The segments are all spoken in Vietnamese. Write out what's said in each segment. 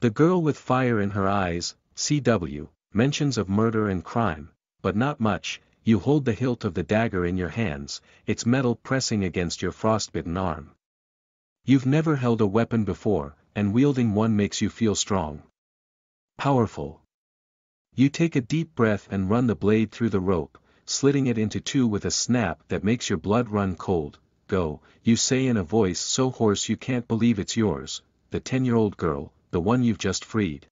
The Girl with Fire in Her Eyes, CW, mentions of murder and crime, but not much, you hold the hilt of the dagger in your hands, its metal pressing against your frostbitten arm. You've never held a weapon before, and wielding one makes you feel strong. Powerful. You take a deep breath and run the blade through the rope, slitting it into two with a snap that makes your blood run cold. Go, you say in a voice so hoarse you can't believe it's yours, the ten-year-old girl, the one you've just freed.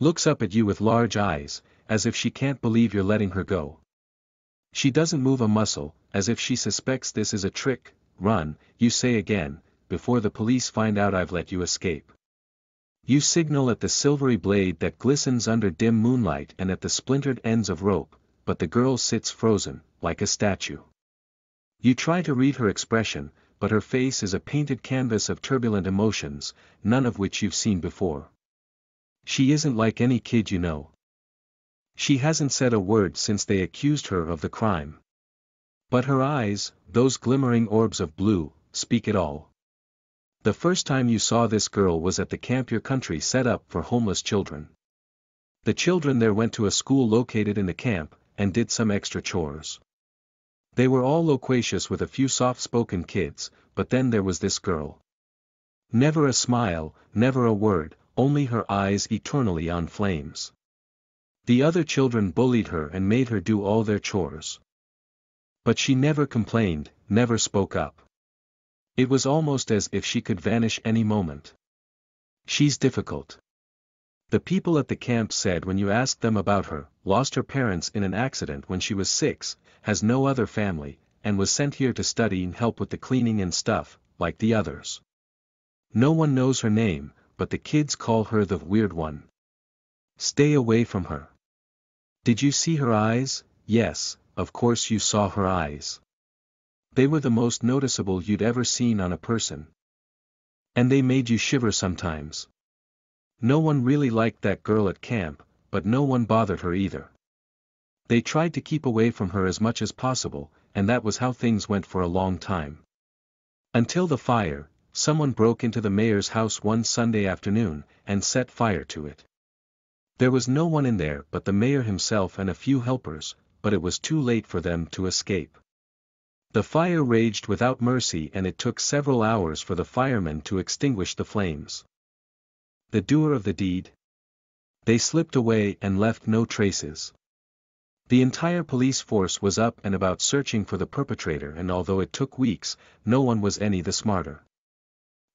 Looks up at you with large eyes, as if she can't believe you're letting her go. She doesn't move a muscle, as if she suspects this is a trick, run, you say again, before the police find out I've let you escape. You signal at the silvery blade that glistens under dim moonlight and at the splintered ends of rope, but the girl sits frozen, like a statue. You try to read her expression, but her face is a painted canvas of turbulent emotions, none of which you've seen before. She isn't like any kid you know. She hasn't said a word since they accused her of the crime. But her eyes, those glimmering orbs of blue, speak it all. The first time you saw this girl was at the camp your country set up for homeless children. The children there went to a school located in the camp, and did some extra chores. They were all loquacious with a few soft-spoken kids, but then there was this girl. Never a smile, never a word, only her eyes eternally on flames. The other children bullied her and made her do all their chores. But she never complained, never spoke up. It was almost as if she could vanish any moment. She's difficult. The people at the camp said when you asked them about her, lost her parents in an accident when she was six, has no other family, and was sent here to study and help with the cleaning and stuff, like the others. No one knows her name, but the kids call her the weird one. Stay away from her. Did you see her eyes? Yes, of course you saw her eyes. They were the most noticeable you'd ever seen on a person. And they made you shiver sometimes. No one really liked that girl at camp, but no one bothered her either. They tried to keep away from her as much as possible, and that was how things went for a long time. Until the fire, someone broke into the mayor's house one Sunday afternoon, and set fire to it. There was no one in there but the mayor himself and a few helpers, but it was too late for them to escape. The fire raged without mercy and it took several hours for the firemen to extinguish the flames the doer of the deed. They slipped away and left no traces. The entire police force was up and about searching for the perpetrator and although it took weeks, no one was any the smarter.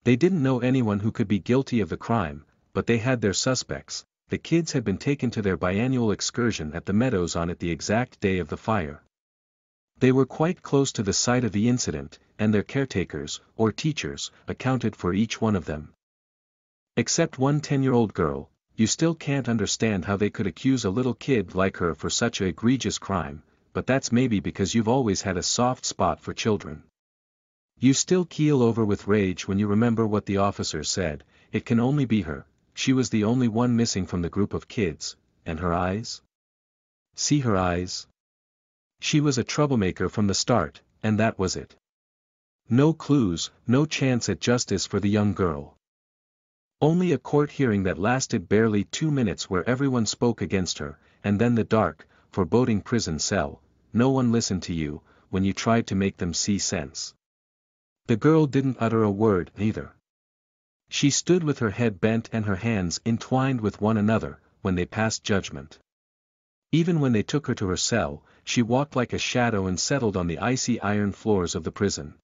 They didn't know anyone who could be guilty of the crime, but they had their suspects, the kids had been taken to their biannual excursion at the meadows on it the exact day of the fire. They were quite close to the site of the incident, and their caretakers, or teachers, accounted for each one of them. Except 110 year old girl, you still can't understand how they could accuse a little kid like her for such an egregious crime, but that's maybe because you've always had a soft spot for children. You still keel over with rage when you remember what the officer said, it can only be her, she was the only one missing from the group of kids, and her eyes? See her eyes? She was a troublemaker from the start, and that was it. No clues, no chance at justice for the young girl. Only a court hearing that lasted barely two minutes where everyone spoke against her, and then the dark, foreboding prison cell, no one listened to you, when you tried to make them see sense. The girl didn't utter a word, either. She stood with her head bent and her hands entwined with one another, when they passed judgment. Even when they took her to her cell, she walked like a shadow and settled on the icy iron floors of the prison.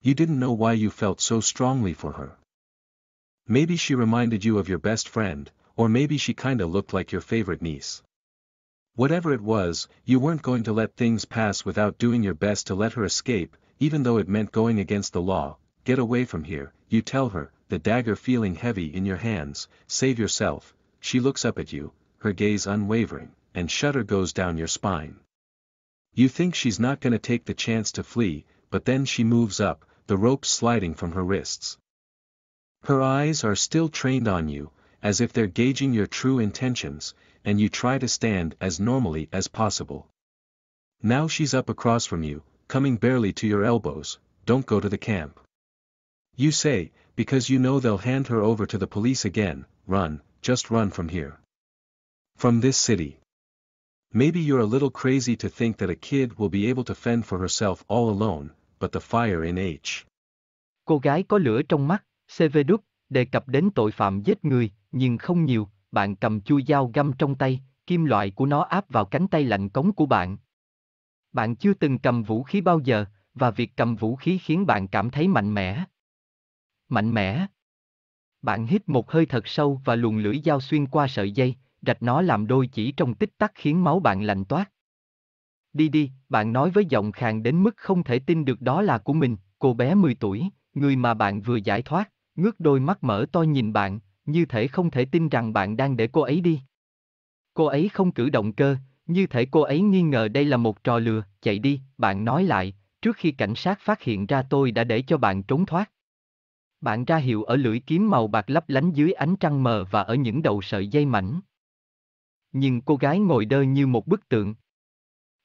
You didn't know why you felt so strongly for her. Maybe she reminded you of your best friend, or maybe she kinda looked like your favorite niece. Whatever it was, you weren't going to let things pass without doing your best to let her escape, even though it meant going against the law, get away from here, you tell her, the dagger feeling heavy in your hands, save yourself, she looks up at you, her gaze unwavering, and shudder goes down your spine. You think she's not gonna take the chance to flee, but then she moves up, the rope sliding from her wrists. Her eyes are still trained on you, as if they're gauging your true intentions, and you try to stand as normally as possible. Now she's up across from you, coming barely to your elbows, don't go to the camp. You say, because you know they'll hand her over to the police again, run, just run from here. From this city. Maybe you're a little crazy to think that a kid will be able to fend for herself all alone, but the fire in H. Cô gái có lửa trong mắt, Cv CVD, đề cập đến tội phạm giết người, nhưng không nhiều, bạn cầm chui dao găm trong tay, kim loại của nó áp vào cánh tay lạnh cống của bạn. Bạn chưa từng cầm vũ khí bao giờ, và việc cầm vũ khí khiến bạn cảm thấy mạnh mẽ. Mạnh mẽ. Bạn hít một hơi thật sâu và luồn lưỡi dao xuyên qua sợi dây, rạch nó làm đôi chỉ trong tích tắc khiến máu bạn lạnh toát. Đi đi, bạn nói với giọng khàn đến mức không thể tin được đó là của mình, cô bé 10 tuổi người mà bạn vừa giải thoát, ngước đôi mắt mở to nhìn bạn, như thể không thể tin rằng bạn đang để cô ấy đi. Cô ấy không cử động cơ, như thể cô ấy nghi ngờ đây là một trò lừa, chạy đi, bạn nói lại, trước khi cảnh sát phát hiện ra tôi đã để cho bạn trốn thoát. Bạn ra hiệu ở lưỡi kiếm màu bạc lấp lánh dưới ánh trăng mờ và ở những đầu sợi dây mảnh. Nhưng cô gái ngồi đơ như một bức tượng.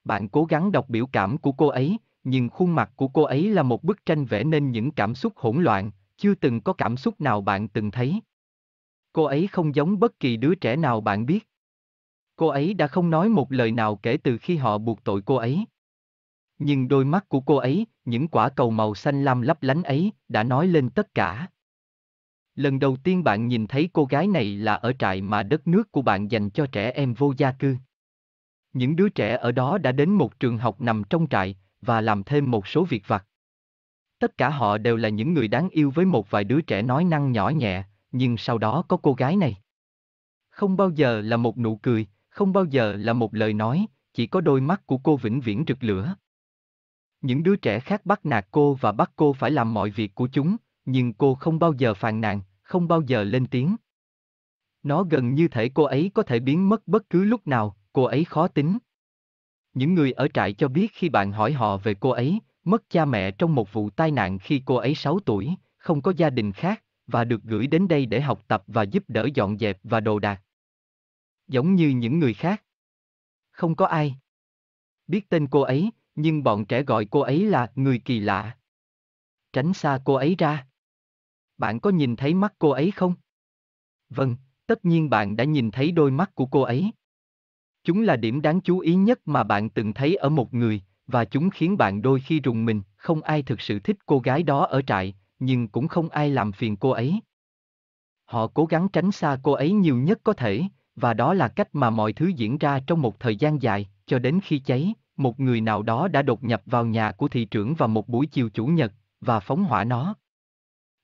Bạn cố gắng đọc biểu cảm của cô ấy, nhưng khuôn mặt của cô ấy là một bức tranh vẽ nên những cảm xúc hỗn loạn, chưa từng có cảm xúc nào bạn từng thấy. Cô ấy không giống bất kỳ đứa trẻ nào bạn biết. Cô ấy đã không nói một lời nào kể từ khi họ buộc tội cô ấy. Nhưng đôi mắt của cô ấy, những quả cầu màu xanh lam lấp lánh ấy, đã nói lên tất cả. Lần đầu tiên bạn nhìn thấy cô gái này là ở trại mà đất nước của bạn dành cho trẻ em vô gia cư. Những đứa trẻ ở đó đã đến một trường học nằm trong trại, và làm thêm một số việc vặt. Tất cả họ đều là những người đáng yêu với một vài đứa trẻ nói năng nhỏ nhẹ, nhưng sau đó có cô gái này. Không bao giờ là một nụ cười, không bao giờ là một lời nói, chỉ có đôi mắt của cô vĩnh viễn rực lửa. Những đứa trẻ khác bắt nạt cô và bắt cô phải làm mọi việc của chúng, nhưng cô không bao giờ phàn nàn, không bao giờ lên tiếng. Nó gần như thể cô ấy có thể biến mất bất cứ lúc nào, cô ấy khó tính. Những người ở trại cho biết khi bạn hỏi họ về cô ấy, mất cha mẹ trong một vụ tai nạn khi cô ấy 6 tuổi, không có gia đình khác, và được gửi đến đây để học tập và giúp đỡ dọn dẹp và đồ đạc. Giống như những người khác. Không có ai biết tên cô ấy, nhưng bọn trẻ gọi cô ấy là người kỳ lạ. Tránh xa cô ấy ra. Bạn có nhìn thấy mắt cô ấy không? Vâng, tất nhiên bạn đã nhìn thấy đôi mắt của cô ấy. Chúng là điểm đáng chú ý nhất mà bạn từng thấy ở một người, và chúng khiến bạn đôi khi rùng mình, không ai thực sự thích cô gái đó ở trại, nhưng cũng không ai làm phiền cô ấy. Họ cố gắng tránh xa cô ấy nhiều nhất có thể, và đó là cách mà mọi thứ diễn ra trong một thời gian dài, cho đến khi cháy, một người nào đó đã đột nhập vào nhà của thị trưởng vào một buổi chiều chủ nhật, và phóng hỏa nó.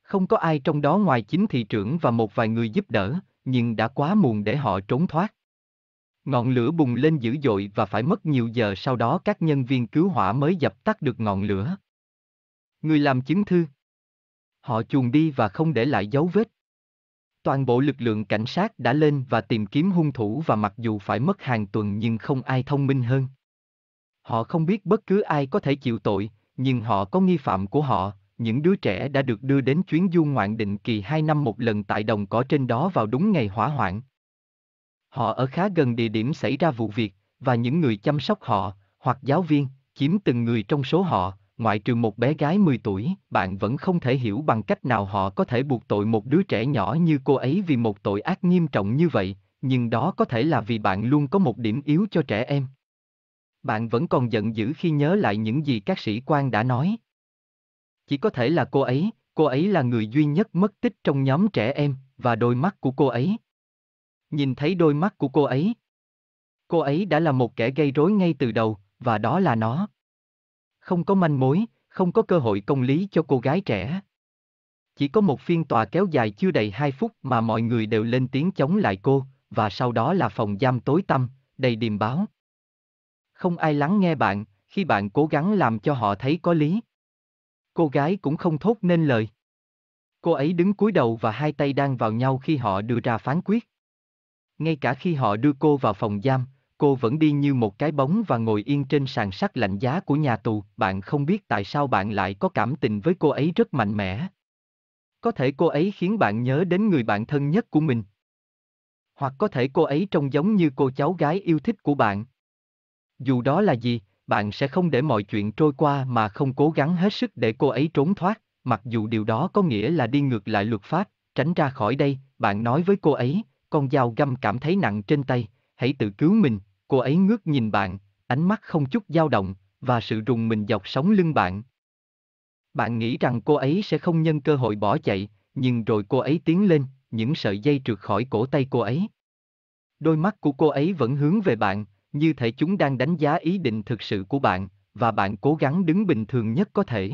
Không có ai trong đó ngoài chính thị trưởng và một vài người giúp đỡ, nhưng đã quá muộn để họ trốn thoát. Ngọn lửa bùng lên dữ dội và phải mất nhiều giờ sau đó các nhân viên cứu hỏa mới dập tắt được ngọn lửa. Người làm chứng thư. Họ chuồn đi và không để lại dấu vết. Toàn bộ lực lượng cảnh sát đã lên và tìm kiếm hung thủ và mặc dù phải mất hàng tuần nhưng không ai thông minh hơn. Họ không biết bất cứ ai có thể chịu tội, nhưng họ có nghi phạm của họ, những đứa trẻ đã được đưa đến chuyến du ngoạn định kỳ 2 năm một lần tại đồng cỏ trên đó vào đúng ngày hỏa hoạn. Họ ở khá gần địa điểm xảy ra vụ việc, và những người chăm sóc họ, hoặc giáo viên, chiếm từng người trong số họ, ngoại trừ một bé gái 10 tuổi, bạn vẫn không thể hiểu bằng cách nào họ có thể buộc tội một đứa trẻ nhỏ như cô ấy vì một tội ác nghiêm trọng như vậy, nhưng đó có thể là vì bạn luôn có một điểm yếu cho trẻ em. Bạn vẫn còn giận dữ khi nhớ lại những gì các sĩ quan đã nói. Chỉ có thể là cô ấy, cô ấy là người duy nhất mất tích trong nhóm trẻ em, và đôi mắt của cô ấy, Nhìn thấy đôi mắt của cô ấy. Cô ấy đã là một kẻ gây rối ngay từ đầu, và đó là nó. Không có manh mối, không có cơ hội công lý cho cô gái trẻ. Chỉ có một phiên tòa kéo dài chưa đầy 2 phút mà mọi người đều lên tiếng chống lại cô, và sau đó là phòng giam tối tăm, đầy điềm báo. Không ai lắng nghe bạn, khi bạn cố gắng làm cho họ thấy có lý. Cô gái cũng không thốt nên lời. Cô ấy đứng cúi đầu và hai tay đang vào nhau khi họ đưa ra phán quyết. Ngay cả khi họ đưa cô vào phòng giam, cô vẫn đi như một cái bóng và ngồi yên trên sàn sắt lạnh giá của nhà tù. Bạn không biết tại sao bạn lại có cảm tình với cô ấy rất mạnh mẽ. Có thể cô ấy khiến bạn nhớ đến người bạn thân nhất của mình. Hoặc có thể cô ấy trông giống như cô cháu gái yêu thích của bạn. Dù đó là gì, bạn sẽ không để mọi chuyện trôi qua mà không cố gắng hết sức để cô ấy trốn thoát, mặc dù điều đó có nghĩa là đi ngược lại luật pháp, tránh ra khỏi đây, bạn nói với cô ấy, con dao găm cảm thấy nặng trên tay, hãy tự cứu mình, cô ấy ngước nhìn bạn, ánh mắt không chút dao động, và sự rùng mình dọc sống lưng bạn. Bạn nghĩ rằng cô ấy sẽ không nhân cơ hội bỏ chạy, nhưng rồi cô ấy tiến lên, những sợi dây trượt khỏi cổ tay cô ấy. Đôi mắt của cô ấy vẫn hướng về bạn, như thể chúng đang đánh giá ý định thực sự của bạn, và bạn cố gắng đứng bình thường nhất có thể.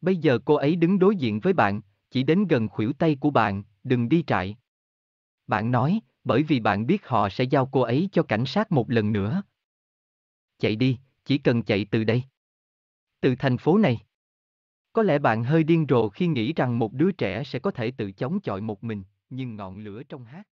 Bây giờ cô ấy đứng đối diện với bạn, chỉ đến gần khuỷu tay của bạn, đừng đi trại. Bạn nói, bởi vì bạn biết họ sẽ giao cô ấy cho cảnh sát một lần nữa. Chạy đi, chỉ cần chạy từ đây. Từ thành phố này. Có lẽ bạn hơi điên rồ khi nghĩ rằng một đứa trẻ sẽ có thể tự chống chọi một mình, nhưng ngọn lửa trong hát.